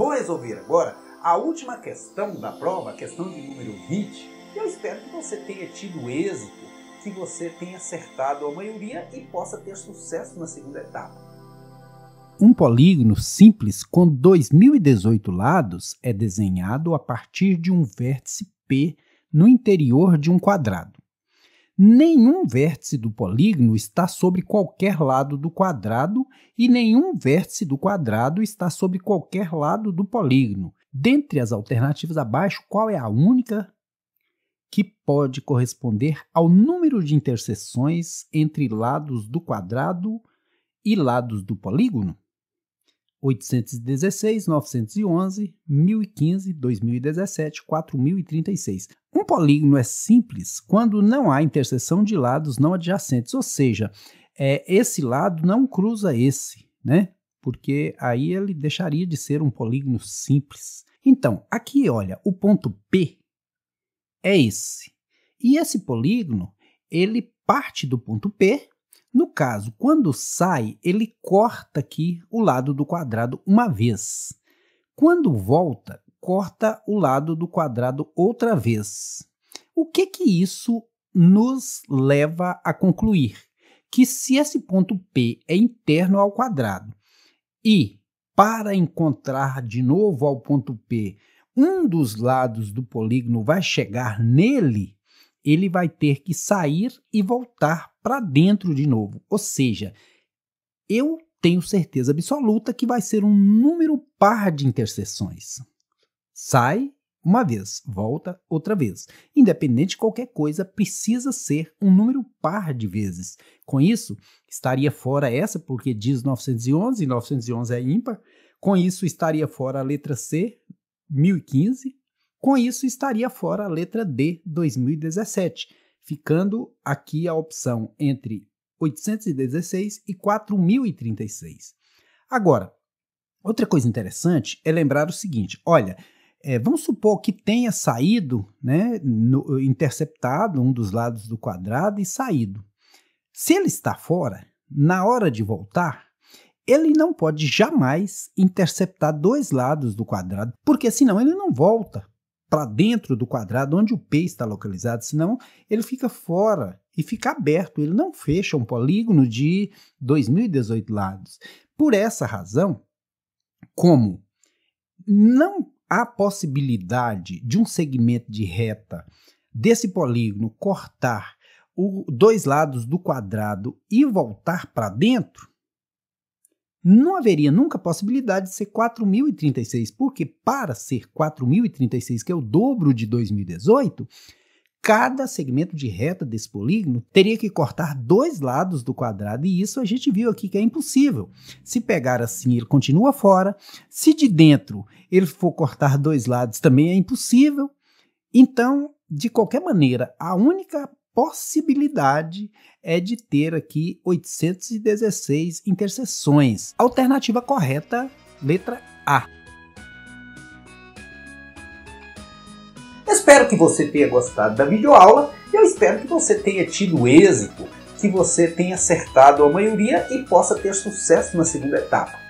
Vou resolver agora a última questão da prova, a questão de número 20. Eu espero que você tenha tido êxito, que você tenha acertado a maioria e possa ter sucesso na segunda etapa. Um polígono simples com 2018 lados é desenhado a partir de um vértice P no interior de um quadrado. Nenhum vértice do polígono está sobre qualquer lado do quadrado e nenhum vértice do quadrado está sobre qualquer lado do polígono. Dentre as alternativas abaixo, qual é a única que pode corresponder ao número de interseções entre lados do quadrado e lados do polígono? 816, 911, 1015, 2017, 4036. Um polígono é simples quando não há interseção de lados não adjacentes, ou seja, é, esse lado não cruza esse, né? Porque aí ele deixaria de ser um polígono simples. Então, aqui, olha, o ponto P é esse. E esse polígono, ele parte do ponto P no caso, quando sai, ele corta aqui o lado do quadrado uma vez. Quando volta, corta o lado do quadrado outra vez. O que que isso nos leva a concluir? Que se esse ponto P é interno ao quadrado e para encontrar de novo ao ponto P, um dos lados do polígono vai chegar nele, ele vai ter que sair e voltar para dentro de novo. Ou seja, eu tenho certeza absoluta que vai ser um número par de interseções. Sai uma vez, volta outra vez. Independente de qualquer coisa, precisa ser um número par de vezes. Com isso, estaria fora essa, porque diz 911, e 911 é ímpar. Com isso, estaria fora a letra C, 1015, com isso, estaria fora a letra D 2017, ficando aqui a opção entre 816 e 4036. Agora, outra coisa interessante é lembrar o seguinte: olha, é, vamos supor que tenha saído, né, no, interceptado um dos lados do quadrado e saído. Se ele está fora, na hora de voltar, ele não pode jamais interceptar dois lados do quadrado, porque senão ele não volta para dentro do quadrado onde o P está localizado, senão ele fica fora e fica aberto, ele não fecha um polígono de 2018 lados. Por essa razão, como não há possibilidade de um segmento de reta desse polígono cortar os dois lados do quadrado e voltar para dentro, não haveria nunca possibilidade de ser 4.036, porque para ser 4.036, que é o dobro de 2018, cada segmento de reta desse polígono teria que cortar dois lados do quadrado, e isso a gente viu aqui que é impossível. Se pegar assim, ele continua fora. Se de dentro ele for cortar dois lados, também é impossível. Então, de qualquer maneira, a única possibilidade é de ter aqui 816 interseções. Alternativa correta, letra A. Espero que você tenha gostado da videoaula e eu espero que você tenha tido êxito, que você tenha acertado a maioria e possa ter sucesso na segunda etapa.